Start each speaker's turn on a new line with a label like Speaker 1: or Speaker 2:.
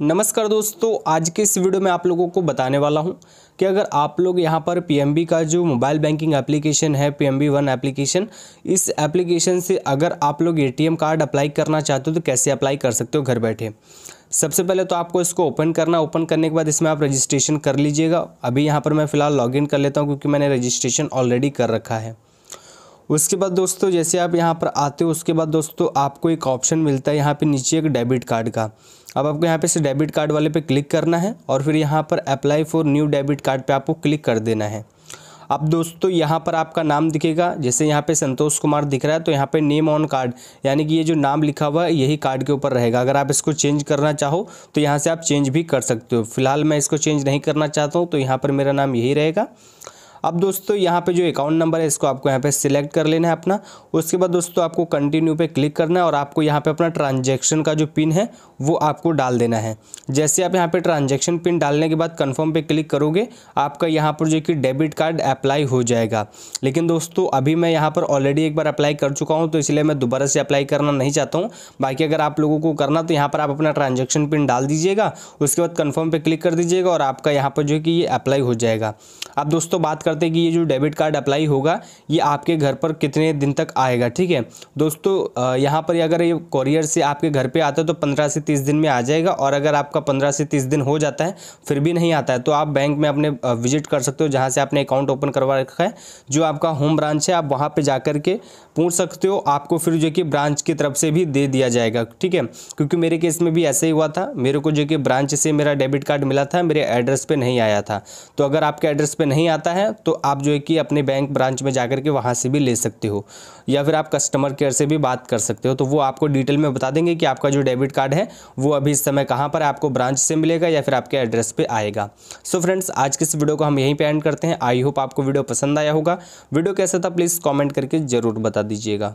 Speaker 1: नमस्कार दोस्तों आज के इस वीडियो में आप लोगों को बताने वाला हूं कि अगर आप लोग यहां पर पी का जो मोबाइल बैंकिंग एप्लीकेशन है बी वन एप्लीकेशन इस एप्लीकेशन से अगर आप लोग ए कार्ड अप्लाई करना चाहते हो तो कैसे अप्लाई कर सकते हो घर बैठे सबसे पहले तो आपको इसको ओपन करना ओपन करने के बाद इसमें आप रजिस्ट्रेशन कर लीजिएगा अभी यहाँ पर मैं फ़िलहाल लॉगिन कर लेता हूँ क्योंकि मैंने रजिस्ट्रेशन ऑलरेडी कर रखा है उसके बाद दोस्तों जैसे आप यहाँ पर आते हो उसके बाद दोस्तों आपको एक ऑप्शन मिलता है यहाँ पर नीचे एक डेबिट कार्ड का अब आपको यहाँ पे से डेबिट कार्ड वाले पे क्लिक करना है और फिर यहाँ पर apply for new debit card पे आपको क्लिक कर देना है अब दोस्तों यहाँ पर आपका नाम दिखेगा जैसे यहाँ पे संतोष कुमार दिख रहा है तो यहाँ पे नेम ऑन कार्ड यानी कि ये जो नाम लिखा हुआ है यही कार्ड के ऊपर रहेगा अगर आप इसको चेंज करना चाहो तो यहाँ से आप चेंज भी कर सकते हो फिलहाल मैं इसको चेंज नहीं करना चाहता हूँ तो यहाँ पर मेरा नाम यही रहेगा अब दोस्तों यहाँ पे जो अकाउंट नंबर है इसको आपको यहाँ पे सिलेक्ट कर लेना है अपना उसके बाद दोस्तों आपको कंटिन्यू पे क्लिक करना है और आपको यहाँ पे अपना ट्रांजेक्शन का जो पिन है वो आपको डाल देना है जैसे आप यहाँ पे ट्रांजेक्शन पिन डालने के बाद कन्फर्म पे क्लिक करोगे आपका यहाँ पर जो कि डेबिट कार्ड अप्लाई हो जाएगा लेकिन दोस्तों अभी मैं यहाँ पर ऑलरेडी एक बार अप्लाई कर चुका हूँ तो इसलिए मैं दोबारा से अप्लाई करना नहीं चाहता हूँ बाकी अगर आप लोगों को करना तो यहाँ पर आप अपना ट्रांजेक्शन पिन डाल दीजिएगा उसके बाद कन्फर्म पर क्लिक कर दीजिएगा और आपका यहाँ पर जो कि ये अप्लाई हो जाएगा अब दोस्तों बात कर करते हैं कि ये जो डेबिट कार्ड अप्लाई होगा ये आपके घर पर कितने दिन तक आएगा ठीक है दोस्तों यहाँ पर अगर ये कॉरियर से आपके घर पर आता है तो पंद्रह से तीस दिन में आ जाएगा और अगर आपका पंद्रह से तीस दिन हो जाता है फिर भी नहीं आता है तो आप बैंक में अपने विजिट कर सकते हो जहाँ से आपने अकाउंट ओपन करवा रखा है जो आपका होम ब्रांच है आप वहाँ पर जा के पूछ सकते हो आपको फिर जो कि ब्रांच की तरफ से भी दे दिया जाएगा ठीक है क्योंकि मेरे केस में भी ऐसे ही हुआ था मेरे को जो कि ब्रांच से मेरा डेबिट कार्ड मिला था मेरे एड्रेस पे नहीं आया था तो अगर आपके एड्रेस पे नहीं आता है तो आप जो है कि अपने बैंक ब्रांच में जाकर के वहाँ से भी ले सकते हो या फिर आप कस्टमर केयर से भी बात कर सकते हो तो वो आपको डिटेल में बता देंगे कि आपका जो डेबिट कार्ड है वो अभी इस समय कहाँ पर आपको ब्रांच से मिलेगा या फिर आपके एड्रेस पर आएगा सो so फ्रेंड्स आज के इस वीडियो को हम यहीं पर एंड करते हैं आई होप आपको वीडियो पसंद आया होगा वीडियो कैसा था प्लीज़ कॉमेंट करके ज़रूर बता दीजिएगा